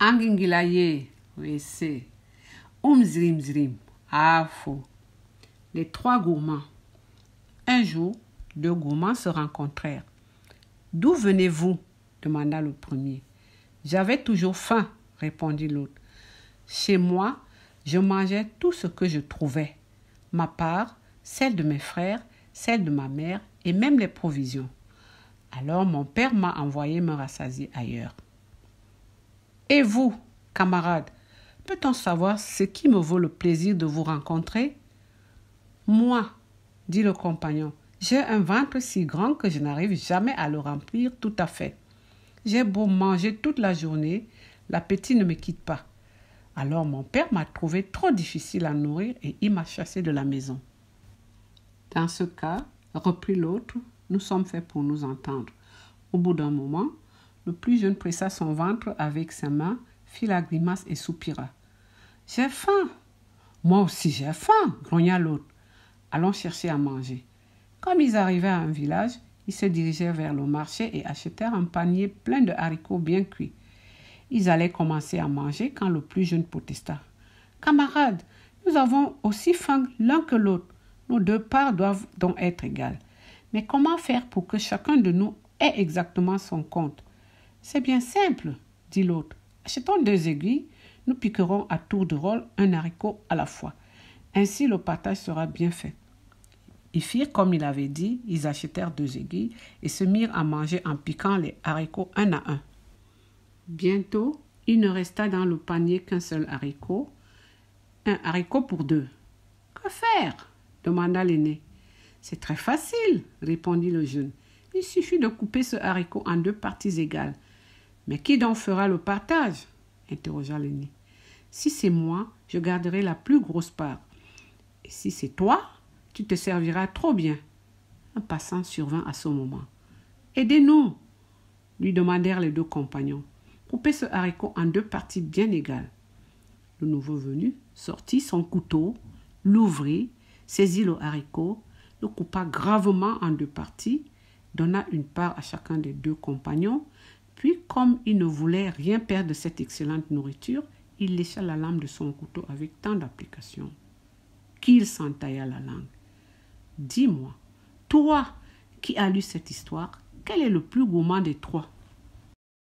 Angingilaye wese umzrimzrim les trois gourmands un jour deux gourmands se rencontrèrent d'où venez-vous demanda le premier j'avais toujours faim répondit l'autre chez moi je mangeais tout ce que je trouvais ma part celle de mes frères celle de ma mère et même les provisions alors mon père m'a envoyé me rassasier ailleurs et vous, camarade, peut-on savoir ce qui me vaut le plaisir de vous rencontrer Moi, dit le compagnon, j'ai un ventre si grand que je n'arrive jamais à le remplir tout à fait. J'ai beau manger toute la journée, l'appétit ne me quitte pas. Alors mon père m'a trouvé trop difficile à nourrir et il m'a chassé de la maison. Dans ce cas, reprit l'autre, nous sommes faits pour nous entendre. Au bout d'un moment, le plus jeune pressa son ventre avec sa main, fit la grimace et soupira. J'ai faim. Moi aussi j'ai faim, grogna l'autre. Allons chercher à manger. Comme ils arrivaient à un village, ils se dirigèrent vers le marché et achetèrent un panier plein de haricots bien cuits. Ils allaient commencer à manger quand le plus jeune protesta. Camarades, nous avons aussi faim l'un que l'autre. Nos deux parts doivent donc être égales. Mais comment faire pour que chacun de nous ait exactement son compte c'est bien simple, dit l'autre. Achetons deux aiguilles, nous piquerons à tour de rôle un haricot à la fois. Ainsi le partage sera bien fait. Ils firent comme il avait dit, ils achetèrent deux aiguilles et se mirent à manger en piquant les haricots un à un. Bientôt, il ne resta dans le panier qu'un seul haricot, un haricot pour deux. Que faire demanda l'aîné. C'est très facile, répondit le jeune. Il suffit de couper ce haricot en deux parties égales mais qui donc fera le partage interrogea l'aîné. Si c'est moi, je garderai la plus grosse part. Et si c'est toi, tu te serviras trop bien. Un passant survint à ce moment. Aidez-nous lui demandèrent les deux compagnons. Coupez ce haricot en deux parties bien égales. Le nouveau venu sortit son couteau, l'ouvrit, saisit le haricot, le coupa gravement en deux parties, donna une part à chacun des deux compagnons, puis, comme il ne voulait rien perdre de cette excellente nourriture, il lécha la lame de son couteau avec tant d'application qu'il s'entailla la langue. Dis-moi, toi qui as lu cette histoire, quel est le plus gourmand des trois